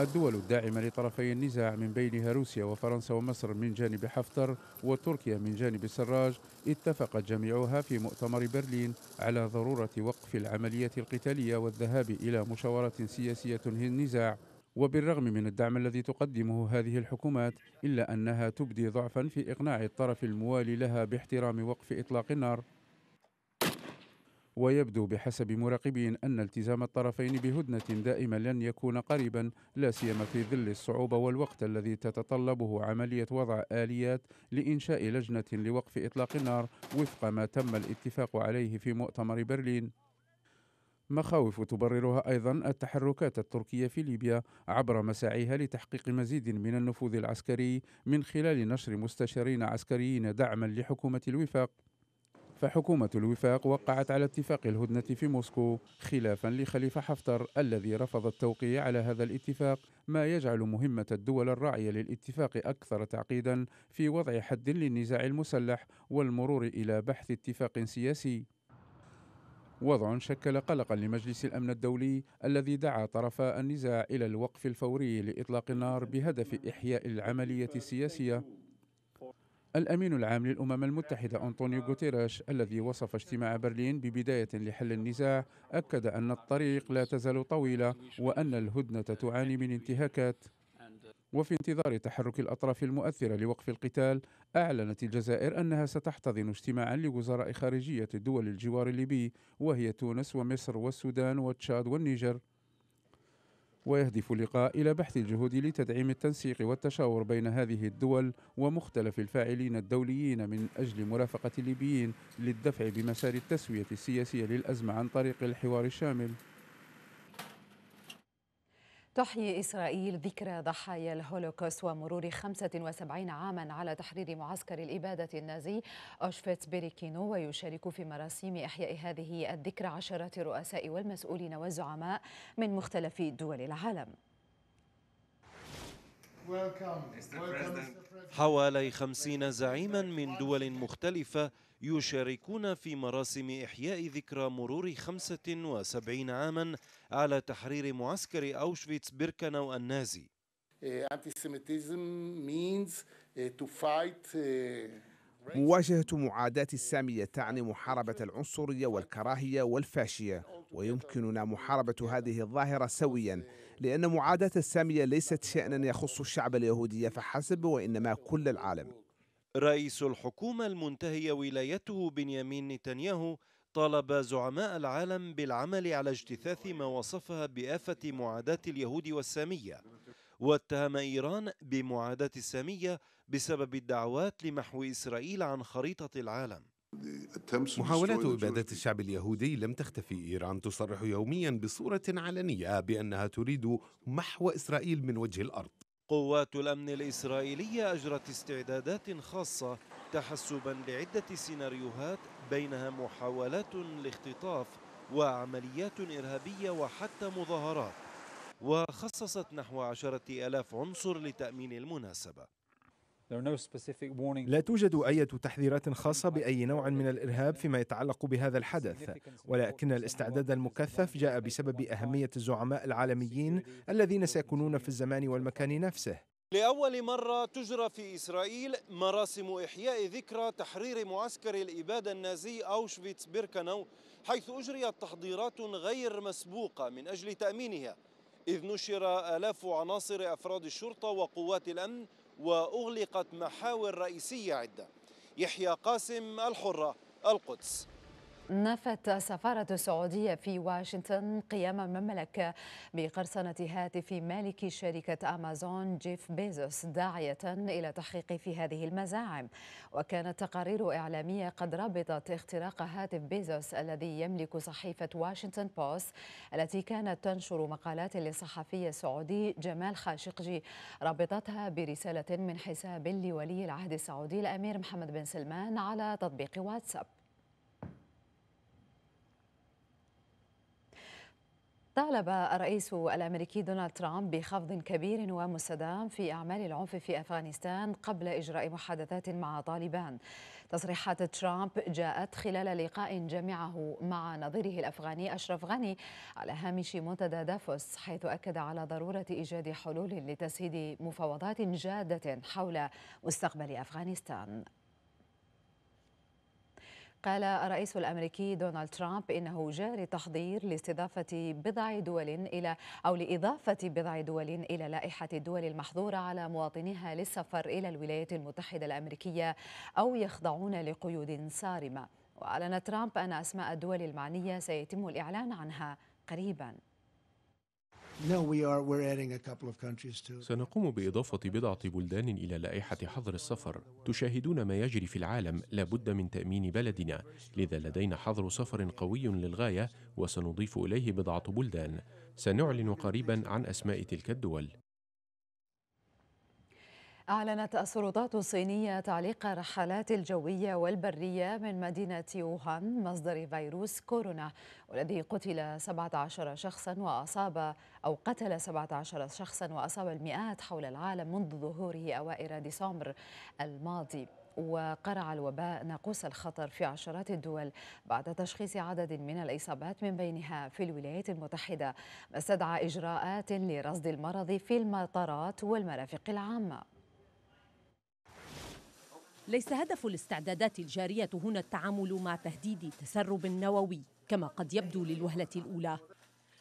الدول الداعمة لطرفي النزاع من بينها روسيا وفرنسا ومصر من جانب حفتر وتركيا من جانب السراج اتفقت جميعها في مؤتمر برلين على ضرورة وقف العملية القتالية والذهاب إلى مشاورة سياسية تنهي النزاع وبالرغم من الدعم الذي تقدمه هذه الحكومات إلا أنها تبدي ضعفا في إقناع الطرف الموالي لها باحترام وقف إطلاق النار ويبدو بحسب مراقبين أن التزام الطرفين بهدنة دائما لن يكون قريبا لا سيما في ظل الصعوبة والوقت الذي تتطلبه عملية وضع آليات لإنشاء لجنة لوقف إطلاق النار وفق ما تم الاتفاق عليه في مؤتمر برلين مخاوف تبررها أيضا التحركات التركية في ليبيا عبر مساعيها لتحقيق مزيد من النفوذ العسكري من خلال نشر مستشارين عسكريين دعما لحكومة الوفاق فحكومة الوفاق وقعت على اتفاق الهدنة في موسكو خلافا لخليفة حفتر الذي رفض التوقيع على هذا الاتفاق ما يجعل مهمة الدول الراعية للاتفاق أكثر تعقيدا في وضع حد للنزاع المسلح والمرور إلى بحث اتفاق سياسي وضع شكل قلقا لمجلس الامن الدولي الذي دعا طرفا النزاع الى الوقف الفوري لاطلاق النار بهدف احياء العمليه السياسيه الامين العام للامم المتحده انطونيو غوتيريش الذي وصف اجتماع برلين ببدايه لحل النزاع اكد ان الطريق لا تزال طويله وان الهدنه تعاني من انتهاكات وفي انتظار تحرك الأطراف المؤثرة لوقف القتال أعلنت الجزائر أنها ستحتضن اجتماعا لوزراء خارجية دول الجوار الليبي وهي تونس ومصر والسودان وتشاد والنيجر ويهدف اللقاء إلى بحث الجهود لتدعيم التنسيق والتشاور بين هذه الدول ومختلف الفاعلين الدوليين من أجل مرافقة الليبيين للدفع بمسار التسوية السياسية للأزمة عن طريق الحوار الشامل تحيي إسرائيل ذكرى ضحايا الهولوكوست ومرور 75 عاما على تحرير معسكر الإبادة النازي أوشفيتس بيريكينو ويشارك في مراسيم إحياء هذه الذكرى عشرات الرؤساء والمسؤولين والزعماء من مختلف دول العالم حوالي خمسين زعيما من دول مختلفة يشاركون في مراسم إحياء ذكرى مرور 75 عاما على تحرير معسكر أوشفيتس بيركناو النازي uh, uh, uh, مواجهة معاداة السامية تعني محاربة العنصرية والكراهية والفاشية ويمكننا محاربة هذه الظاهرة سويا لأن معاداة السامية ليست شأنا يخص الشعب اليهودي فحسب وإنما كل العالم رئيس الحكومة المنتهية ولايته بنيامين نتنياهو طالب زعماء العالم بالعمل على اجتثاث ما وصفها بآفة معاداة اليهود والسامية واتهم إيران بمعاداة السامية بسبب الدعوات لمحو إسرائيل عن خريطة العالم محاولات إبادة الشعب اليهودي لم تختفي إيران تصرح يوميا بصورة علنية بأنها تريد محو إسرائيل من وجه الأرض قوات الأمن الإسرائيلية أجرت استعدادات خاصة تحسبا لعدة سيناريوهات بينها محاولات لاختطاف وعمليات إرهابية وحتى مظاهرات وخصصت نحو عشرة ألاف عنصر لتأمين المناسبة لا توجد أي تحذيرات خاصة بأي نوع من الإرهاب فيما يتعلق بهذا الحدث ولكن الاستعداد المكثف جاء بسبب أهمية الزعماء العالميين الذين سيكونون في الزمان والمكان نفسه لأول مرة تجرى في إسرائيل مراسم إحياء ذكرى تحرير معسكر الإبادة النازي أوشفيتس بيركنو حيث أجريت تحضيرات غير مسبوقة من أجل تأمينها إذ نشر آلاف عناصر أفراد الشرطة وقوات الأمن وأغلقت محاور رئيسية عدة يحيى قاسم الحرة القدس نفت السفارة السعودية في واشنطن قيام المملكة بقرصنة هاتف مالك شركة أمازون جيف بيزوس داعية إلى تحقيق في هذه المزاعم وكانت تقارير إعلامية قد ربطت اختراق هاتف بيزوس الذي يملك صحيفة واشنطن بوست التي كانت تنشر مقالات للصحفي السعودي جمال خاشقجي ربطتها برسالة من حساب لولي العهد السعودي الأمير محمد بن سلمان على تطبيق واتساب طالب الرئيس الامريكي دونالد ترامب بخفض كبير ومستدام في اعمال العنف في افغانستان قبل اجراء محادثات مع طالبان. تصريحات ترامب جاءت خلال لقاء جمعه مع نظيره الافغاني اشرف غني على هامش منتدى دافوس حيث اكد على ضروره ايجاد حلول لتسهيد مفاوضات جاده حول مستقبل افغانستان. قال الرئيس الامريكي دونالد ترامب انه جاري تحضير لاستضافه بضع دول الى او لاضافه بضع دول الى لائحه الدول المحظوره على مواطنيها للسفر الى الولايات المتحده الامريكيه او يخضعون لقيود صارمه واعلن ترامب ان اسماء الدول المعنيه سيتم الاعلان عنها قريبا سنقوم بإضافة بضعة بلدان إلى لائحة حظر السفر تشاهدون ما يجري في العالم لابد من تأمين بلدنا لذا لدينا حظر سفر قوي للغاية وسنضيف إليه بضعة بلدان سنعلن قريبا عن أسماء تلك الدول أعلنت السلطات الصينية تعليق الرحلات الجوية والبرية من مدينة ووهان مصدر فيروس كورونا والذي قتل 17 شخصا وأصاب أو قتل 17 شخصا وأصاب المئات حول العالم منذ ظهوره أوائل ديسمبر الماضي وقرع الوباء ناقوس الخطر في عشرات الدول بعد تشخيص عدد من الإصابات من بينها في الولايات المتحدة ما استدعى إجراءات لرصد المرض في المطارات والمرافق العامة ليس هدف الاستعدادات الجارية هنا التعامل مع تهديد تسرب نووي كما قد يبدو للوهلة الأولى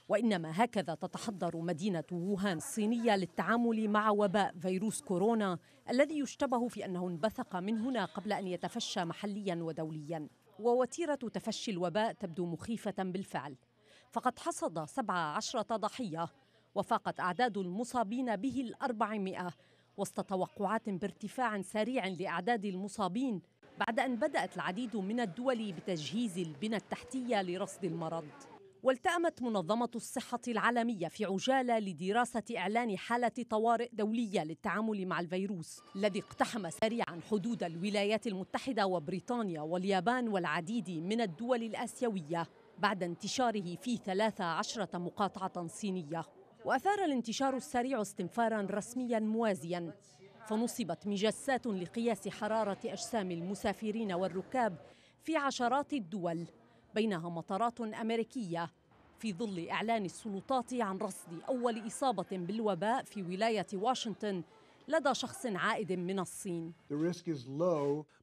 وإنما هكذا تتحضر مدينة ووهان الصينية للتعامل مع وباء فيروس كورونا الذي يشتبه في أنه انبثق من هنا قبل أن يتفشى محليا ودوليا ووتيرة تفشي الوباء تبدو مخيفة بالفعل فقد حصد 17 ضحية وفاقت أعداد المصابين به الأربعمائة وسط توقعات بارتفاع سريع لأعداد المصابين بعد أن بدأت العديد من الدول بتجهيز البنى التحتية لرصد المرض والتأمت منظمة الصحة العالمية في عجالة لدراسة إعلان حالة طوارئ دولية للتعامل مع الفيروس الذي اقتحم سريعا حدود الولايات المتحدة وبريطانيا واليابان والعديد من الدول الآسيوية بعد انتشاره في 13 مقاطعة صينية وأثار الانتشار السريع استنفارا رسميا موازيا فنصبت مجسات لقياس حرارة أجسام المسافرين والركاب في عشرات الدول بينها مطارات أمريكية في ظل إعلان السلطات عن رصد أول إصابة بالوباء في ولاية واشنطن لدى شخص عائد من الصين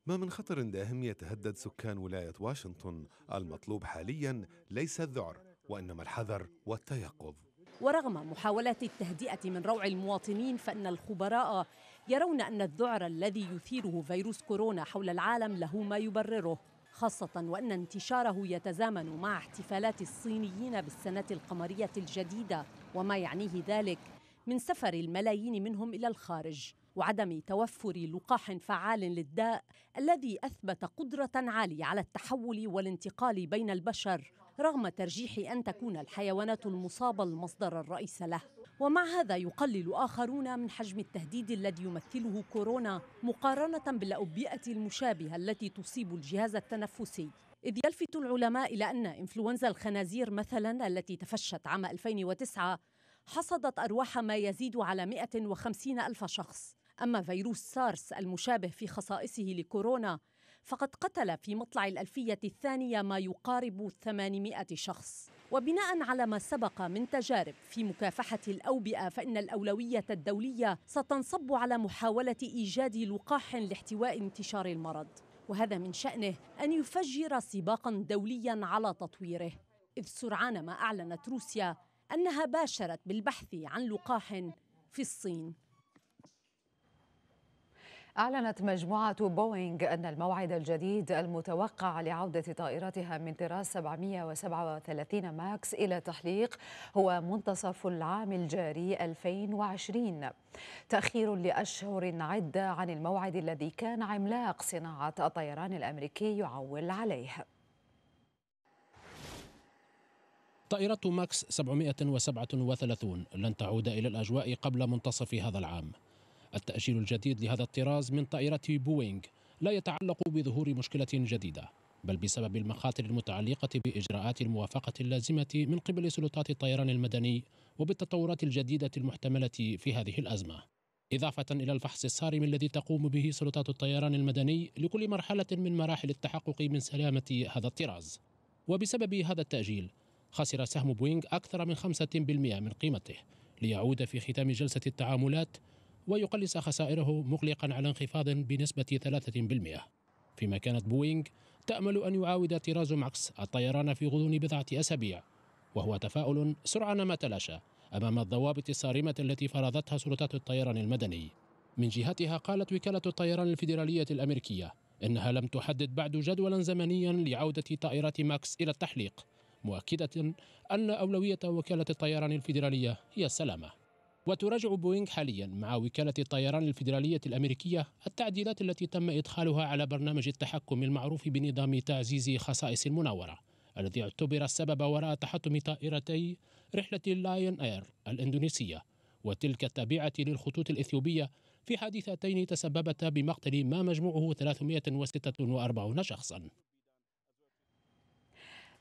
ما من خطر داهم يتهدد سكان ولاية واشنطن المطلوب حاليا ليس الذعر وإنما الحذر والتيقظ ورغم محاولات التهدئة من روع المواطنين فإن الخبراء يرون أن الذعر الذي يثيره فيروس كورونا حول العالم له ما يبرره خاصة وأن انتشاره يتزامن مع احتفالات الصينيين بالسنة القمرية الجديدة وما يعنيه ذلك من سفر الملايين منهم إلى الخارج وعدم توفر لقاح فعال للداء الذي اثبت قدره عاليه على التحول والانتقال بين البشر رغم ترجيح أن تكون الحيوانات المصابة المصدر الرئيس له ومع هذا يقلل آخرون من حجم التهديد الذي يمثله كورونا مقارنة بالأوبئة المشابهة التي تصيب الجهاز التنفسي إذ يلفت العلماء إلى أن إنفلونزا الخنازير مثلا التي تفشت عام 2009 حصدت أرواح ما يزيد على 150 ألف شخص أما فيروس سارس المشابه في خصائصه لكورونا فقد قتل في مطلع الألفية الثانية ما يقارب 800 شخص وبناء على ما سبق من تجارب في مكافحة الأوبئة فإن الأولوية الدولية ستنصب على محاولة إيجاد لقاح لاحتواء انتشار المرض وهذا من شأنه أن يفجر سباقا دوليا على تطويره إذ سرعان ما أعلنت روسيا أنها باشرت بالبحث عن لقاح في الصين أعلنت مجموعة بوينغ أن الموعد الجديد المتوقع لعودة طائرتها من طراز 737 ماكس إلى تحليق هو منتصف العام الجاري 2020 تأخير لأشهر عدة عن الموعد الذي كان عملاق صناعة الطيران الأمريكي يعول عليه طائرة ماكس 737 لن تعود إلى الأجواء قبل منتصف هذا العام التأجيل الجديد لهذا الطراز من طائرة بوينغ لا يتعلق بظهور مشكلة جديدة بل بسبب المخاطر المتعلقة بإجراءات الموافقة اللازمة من قبل سلطات الطيران المدني وبالتطورات الجديدة المحتملة في هذه الأزمة إضافة إلى الفحص الصارم الذي تقوم به سلطات الطيران المدني لكل مرحلة من مراحل التحقق من سلامة هذا الطراز وبسبب هذا التأجيل خسر سهم بوينغ أكثر من 5% من قيمته ليعود في ختام جلسة التعاملات ويقلص خسائره مغلقا على انخفاض بنسبة 3% فيما كانت بوينغ تأمل أن يعاود طراز ماكس الطيران في غضون بضعة أسابيع وهو تفاؤل سرعان ما تلاشى أمام الضوابط الصارمة التي فرضتها سلطات الطيران المدني من جهتها قالت وكالة الطيران الفيدرالية الأمريكية إنها لم تحدد بعد جدولا زمنيا لعودة طائرات ماكس إلى التحليق مؤكدة أن أولوية وكالة الطيران الفيدرالية هي السلامة وتراجع بوينغ حاليا مع وكالة الطيران الفيدرالية الأمريكية التعديلات التي تم إدخالها على برنامج التحكم المعروف بنظام تعزيز خصائص المناورة الذي اعتبر السبب وراء تحطم طائرتي رحلة اللاين اير الإندونيسية وتلك التابعة للخطوط الإثيوبية في حادثتين تسببتا بمقتل ما مجموعه 346 شخصا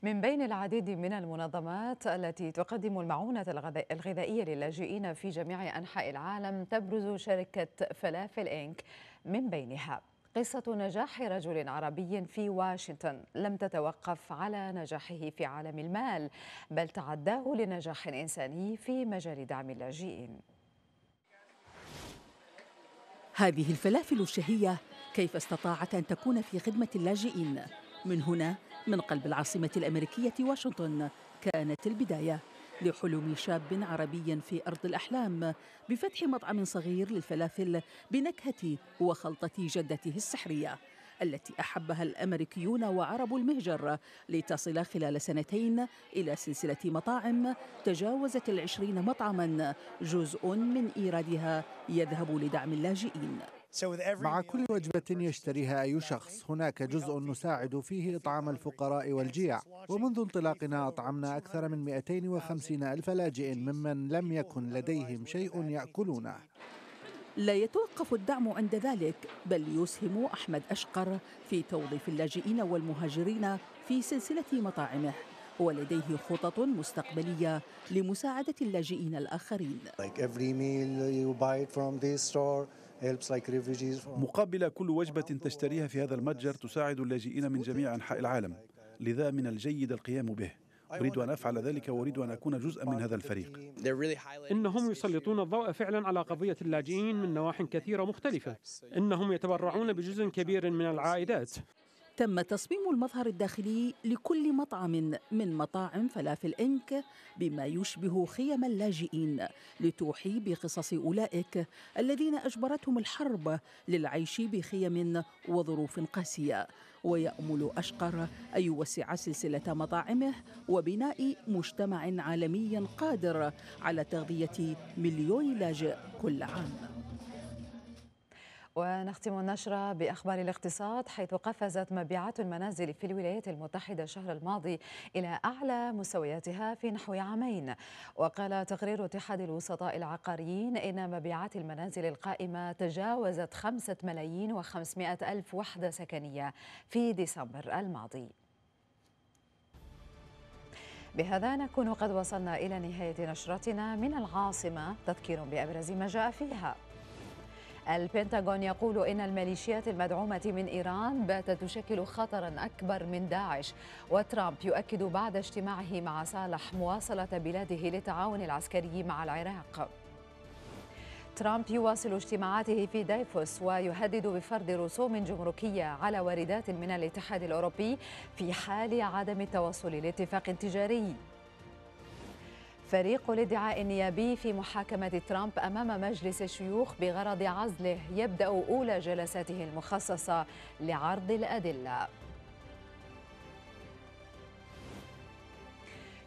من بين العديد من المنظمات التي تقدم المعونة الغذائية للاجئين في جميع أنحاء العالم تبرز شركة فلافل إنك من بينها قصة نجاح رجل عربي في واشنطن لم تتوقف على نجاحه في عالم المال بل تعداه لنجاح إنساني في مجال دعم اللاجئين هذه الفلافل الشهية كيف استطاعت أن تكون في خدمة اللاجئين من هنا من قلب العاصمة الأمريكية واشنطن كانت البداية لحلم شاب عربي في أرض الأحلام بفتح مطعم صغير للفلافل بنكهة وخلطة جدته السحرية التي أحبها الأمريكيون وعرب المهجر لتصل خلال سنتين إلى سلسلة مطاعم تجاوزت العشرين مطعما جزء من إيرادها يذهب لدعم اللاجئين مع كل وجبة يشتريها أي شخص هناك جزء نساعد فيه إطعام الفقراء والجيع ومنذ انطلاقنا أطعمنا أكثر من 250 ألف لاجئ ممن لم يكن لديهم شيء يأكلونه لا يتوقف الدعم عند ذلك بل يسهم أحمد أشقر في توظيف اللاجئين والمهاجرين في سلسلة مطاعمه ولديه خطط مستقبلية لمساعدة اللاجئين الآخرين مقابل كل وجبة تشتريها في هذا المتجر تساعد اللاجئين من جميع أنحاء العالم لذا من الجيد القيام به أريد أن أفعل ذلك وأريد أن أكون جزءا من هذا الفريق إنهم يسلطون الضوء فعلا على قضية اللاجئين من نواح كثيرة مختلفة إنهم يتبرعون بجزء كبير من العائدات تم تصميم المظهر الداخلي لكل مطعم من مطاعم فلافل إنك بما يشبه خيم اللاجئين لتوحي بقصص أولئك الذين أجبرتهم الحرب للعيش بخيم وظروف قاسية ويأمل أشقر أن يوسع سلسلة مطاعمه وبناء مجتمع عالمي قادر على تغذية مليون لاجئ كل عام ونختم النشرة بأخبار الاقتصاد حيث قفزت مبيعات المنازل في الولايات المتحدة الشهر الماضي إلى أعلى مستوياتها في نحو عامين وقال تقرير اتحاد الوسطاء العقاريين إن مبيعات المنازل القائمة تجاوزت 5 ملايين و500 ألف وحدة سكنية في ديسمبر الماضي بهذا نكون قد وصلنا إلى نهاية نشرتنا من العاصمة تذكير بأبرز ما جاء فيها البنتاغون يقول إن الميليشيات المدعومة من إيران باتت تشكل خطرا أكبر من داعش وترامب يؤكد بعد اجتماعه مع صالح مواصلة بلاده للتعاون العسكري مع العراق ترامب يواصل اجتماعاته في دايفوس ويهدد بفرض رسوم جمركية على واردات من الاتحاد الأوروبي في حال عدم التوصل لاتفاق تجاري فريق الادعاء النيابي في محاكمة ترامب أمام مجلس الشيوخ بغرض عزله يبدأ أولى جلساته المخصصة لعرض الأدلة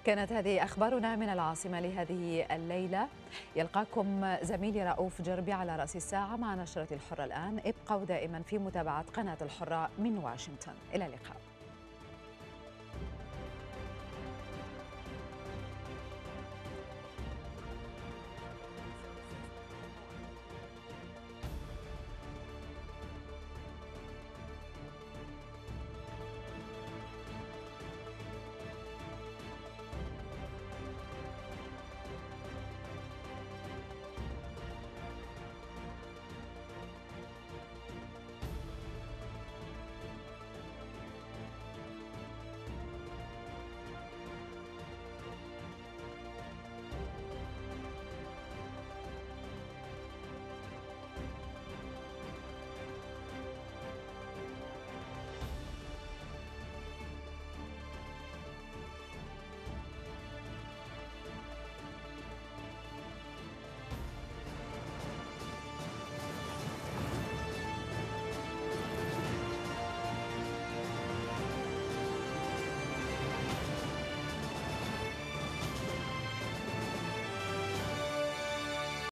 كانت هذه أخبارنا من العاصمة لهذه الليلة يلقاكم زميلي رؤوف جربي على رأس الساعة مع نشرة الحرة الآن ابقوا دائما في متابعة قناة الحرة من واشنطن إلى اللقاء